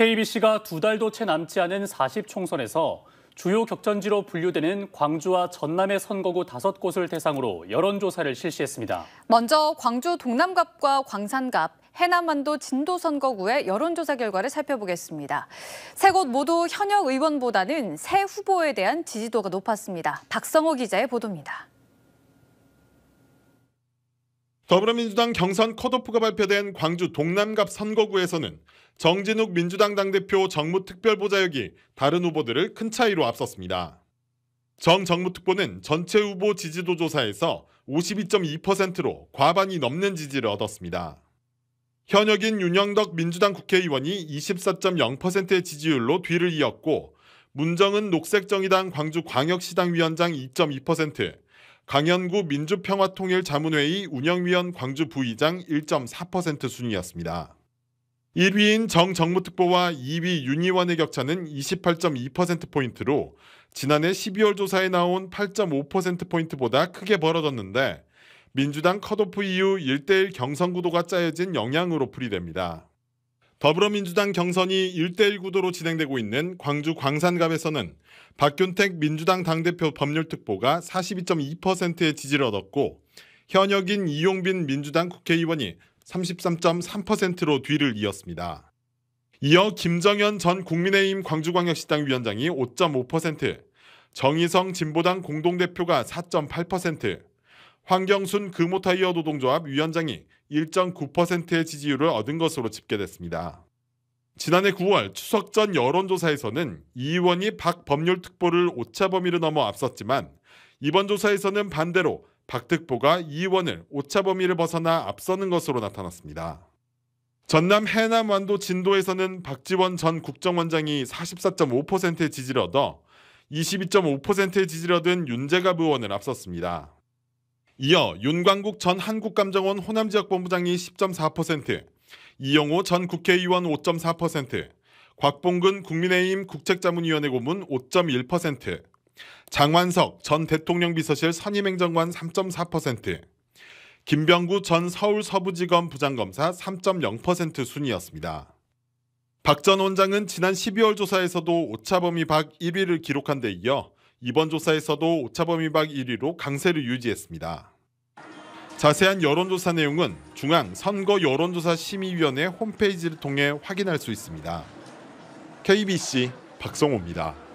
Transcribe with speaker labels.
Speaker 1: KBC가 두 달도 채 남지 않은 40총선에서 주요 격전지로 분류되는 광주와 전남의 선거구 다섯 곳을 대상으로 여론조사를 실시했습니다.
Speaker 2: 먼저 광주 동남갑과 광산갑, 해남안도 진도 선거구의 여론조사 결과를 살펴보겠습니다. 세 곳 모두 현역 의원보다는 새 후보에 대한 지지도가 높았습니다. 박성호 기자의 보도입니다.
Speaker 1: 더불어민주당 경선 컷오프가 발표된 광주 동남갑 선거구에서는 정진욱 민주당 당대표 정무특별보좌역이 다른 후보들을 큰 차이로 앞섰습니다. 정 정무특보는 전체 후보 지지도 조사에서 52.2%로 과반이 넘는 지지를 얻었습니다. 현역인 윤영덕 민주당 국회의원이 24.0%의 지지율로 뒤를 이었고 문정은 녹색정의당 광주광역시당위원장 2.2%, 강현구 민주평화통일자문회의 운영위원 광주 부의장 1.4% 순이었습니다. 1위인 정 정무특보와 2위 윤 의원의 격차는 28.2%포인트로 지난해 12월 조사에 나온 8.5%포인트보다 크게 벌어졌는데 민주당 컷오프 이후 1대1 경선 구도가 짜여진 영향으로 풀이됩니다. 더불어민주당 경선이 1대1 구도로 진행되고 있는 광주 광산갑에서는 박균택 민주당 당대표 법률특보가 42.2%의 지지를 얻었고 현역인 이용빈 민주당 국회의원이 33.3%로 뒤를 이었습니다. 이어 김정현 전 국민의힘 광주광역시당 위원장이 5.5%, 정의성 진보당 공동대표가 4.8%, 황경순 금호타이어 노동조합 위원장이 1.9%의 지지율을 얻은 것으로 집계됐습니다. 지난해 9월 추석 전 여론조사에서는 이 의원이 박 법률 특보를 오차 범위로 넘어 앞섰지만 이번 조사에서는 반대로 박 특보가 이 의원을 오차 범위를 벗어나 앞서는 것으로 나타났습니다. 전남 해남 완도 진도에서는 박지원 전 국정원장이 44.5%의 지지를 얻어 22.5%의 지지를 얻은 윤재갑 의원을 앞섰습니다. 이어 윤광국 전 한국감정원 호남지역본부장이 10.4%, 이영호 전 국회의원 5.4%, 곽봉근 국민의힘 국책자문위원회 고문 5.1%, 장완석 전 대통령 비서실 선임행정관 3.4%, 김병구 전 서울 서부지검 부장검사 3.0% 순이었습니다. 박 전 원장은 지난 12월 조사에서도 오차범위 박 1위를 기록한 데 이어 이번 조사에서도 오차범위 박 1위로 강세를 유지했습니다. 자세한 여론조사 내용은 중앙 선거 여론조사 심의위원회 홈페이지를 통해 확인할 수 있습니다. KBC 박성호입니다.